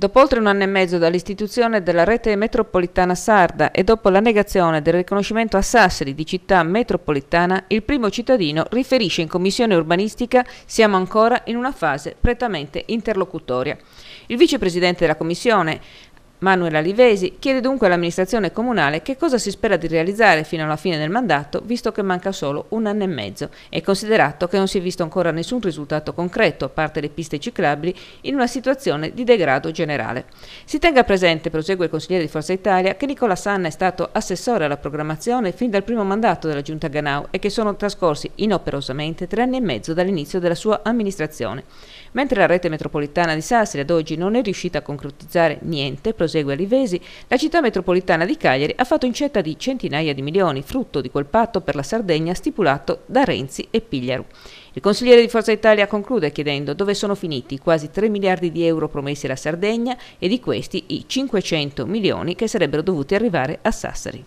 Dopo oltre un anno e mezzo dall'istituzione della rete metropolitana sarda e dopo la negazione del riconoscimento a Sassari di città metropolitana, il primo cittadino riferisce in commissione urbanistica siamo ancora in una fase prettamente interlocutoria. Il vicepresidente della commissione, Manuela Livesi chiede dunque all'amministrazione comunale che cosa si spera di realizzare fino alla fine del mandato, visto che manca solo un anno e mezzo e considerato che non si è visto ancora nessun risultato concreto, a parte le piste ciclabili, in una situazione di degrado generale. Si tenga presente, prosegue il consigliere di Forza Italia, che Nicola Sanna è stato assessore alla programmazione fin dal primo mandato della Giunta Ganau e che sono trascorsi inoperosamente tre anni e mezzo dall'inizio della sua amministrazione. Mentre la rete metropolitana di Sassari ad oggi non è riuscita a concretizzare niente, prosegue prosegue Livesi, la città metropolitana di Cagliari ha fatto incetta di centinaia di milioni, frutto di quel patto per la Sardegna stipulato da Renzi e Pigliaru. Il consigliere di Forza Italia conclude chiedendo dove sono finiti i quasi 3 miliardi di euro promessi alla Sardegna e di questi i 500 milioni che sarebbero dovuti arrivare a Sassari.